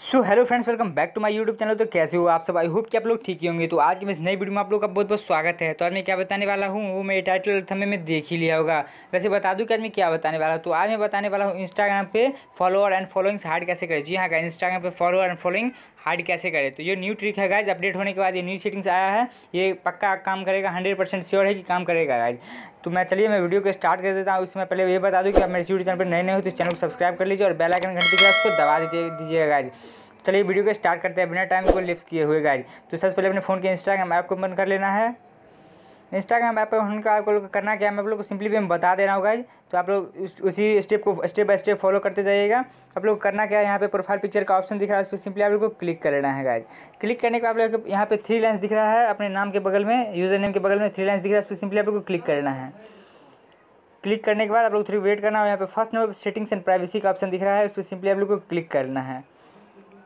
so hello friends welcome back to my YouTube channel तो कैसे हो आप सब आई होप कि आप लोग ठीक ही होंगे तो आज की इस नई वीडियो में आप लोग का बहुत बहुत स्वागत है तो आज मैं क्या बताने वाला हूँ वो मेरे टाइटल थमे में देख ही लिया होगा वैसे बता दूँ कि आज मैं क्या बताने वाला हूँ तो आज मैं बताने वाला हूँ इंस्टाग्राम पे फॉलोअर एंड फॉलोइंग्स हार्ड कैसे करें जी हाँ का इंस्टाग्राम पर फॉलोअर एंड फॉलोइंग हाइड कैसे करें तो ये न्यू ट्रिक है गाइज अपडेट होने के बाद ये न्यू सेटिंग्स आया है ये पक्का काम करेगा हंड्रेड परसेंट श्योर है कि काम करेगा गाइज तो मैं चलिए मैं वीडियो को स्टार्ट कर देता हूँ उसमें पहले ये बता दूँ कि आप मेरे यूट्यूब चैनल पर नए नए हो तो इस चैनल को सब्सक्राइब कर लीजिए और बेलाइकन घंटी के उसको दबा दीजिए दीजिएगा गाइज चलिए वीडियो को स्टार्ट करते हैं बिना टाइम को लिप्स किए हुए गाइज तो सबसे पहले अपने फ़ोन के इंस्टाग्राम ऐप को बंद कर लेना है इंस्टाग्राम ऐप पर उनका आप लोग करना क्या मैं आप लोग को सिंपली भी मैं बता दे रहा हूँ गाइज तो आप लोग उस, उसी स्टेप को स्टेप बाय स्टेप फॉलो करते जाइएगा आप लोग करना क्या है यहाँ पे प्रोफाइल पिक्चर का ऑप्शन दिख रहा है उस पर सिंपली आप लोग को क्लिक करना है गाइज क्लिक करने के बाद आप लोग यहाँ पे थ्री लाइन्स दिख रहा है अपने नाम के बगल में यूजर नेम के बगल में थ्री लाइन्स दिख रहा है उस पर सिंपली आप लोग को क्लिक करना है क्लिक करने के बाद आप लोग थ्री वेट करना है यहाँ पे first number settings and privacy का ऑप्शन दिख रहा है उस पर सिंपली आप लोग को क्लिक करना है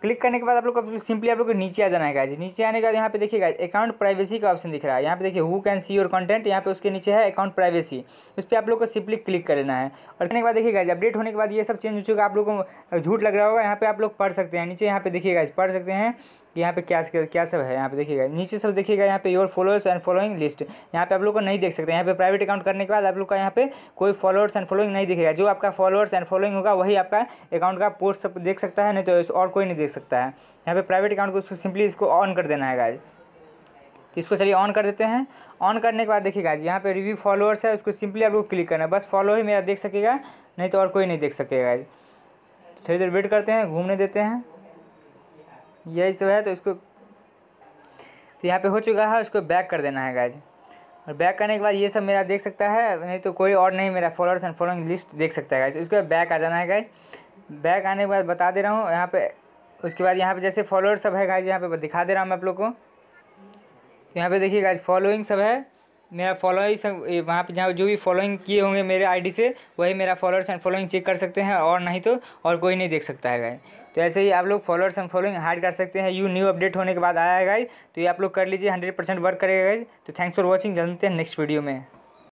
क्लिक करने के बाद आप लोग को सिंपली आप लोग को नीचे आ जाना है नीचे आने के बाद यहाँ पे देखिएगा अकाउंट प्राइवेसी का ऑप्शन दिख रहा है यहाँ पे देखिए who can see your content यहाँ पे उसके नीचे है अकाउंट प्राइवेसी उस पर आप लोग को सिंपली क्लिक कर लेना है और करने के बाद देखिएगा अपडेट होने के बाद ये सब चेंज हो चुका है आप लोग को झूठ लग रहा होगा यहाँ पे आप लोग पढ़ सकते हैं नीचे यहाँ पे देखिएगा पढ़ सकते हैं कि यहाँ पे क्या क्या सब है यहाँ पे देखिएगा नीचे सब देखिएगा यहाँ पे your followers and following list यहाँ पे आप लोग को नहीं देख सकते यहाँ पे प्राइवेट अकाउंट करने के बाद आप लोग का यहाँ पे कोई फॉलोअर्स एंड फॉलोइंग नहीं दिखेगा जो आपका फॉलोअर्स एंड फॉलोइंग होगा वही आपका अकाउंट का पोस्ट सब देख सकता है नहीं तो और कोई नहीं देख सकता है यहाँ पे प्राइवेट अकाउंट को उसको सिंपली इसको ऑन कर देना है गाइज तो इसको चलिए ऑन कर देते हैं ऑन करने के बाद देखिएगा जी यहाँ पे रिव्यू फॉलोअर्स है उसको सिंपली आप लोग क्लिक करना है बस फॉलो ही मेरा देख सकेगा नहीं तो और कोई नहीं देख सकेगा थोड़ी देर वेट करते हैं घूमने देते हैं यही सब है तो इसको तो यहाँ पे हो चुका है उसको बैक कर देना है गाइज और बैक करने के बाद ये सब मेरा देख सकता है नहीं तो कोई और नहीं मेरा फॉलोअर्स एंड फॉलोइंग लिस्ट देख सकता है गाइज उसके बाद बैक आ जाना है गाइज बैक आने के बाद बता दे रहा हूँ यहाँ पे उसके बाद यहाँ पे जैसे फॉलोअर्स सब है गाइज यहाँ पे दिखा दे रहा हूँ मैं आप लोग को तो यहाँ पे देखिए गाइज फॉलोइंग सब है मेरा सब वहाँ पर जहाँ जो भी फॉलोइंग किए होंगे मेरे आईडी से वही मेरा फॉलोअर्स एंड फॉलोइंग चेक कर सकते हैं और नहीं तो और कोई नहीं देख सकता है गाइस तो ऐसे ही आप लोग फॉलोअर्स एंड फॉलोइंग हाइड कर सकते हैं यू न्यू अपडेट होने के बाद आया है गाई तो ये आप लोग कर लीजिए हंड्रेड परसेंट वर्क करेगा गाइज तो थैंक्स फॉर वॉचिंग जानते हैं नेक्स्ट वीडियो में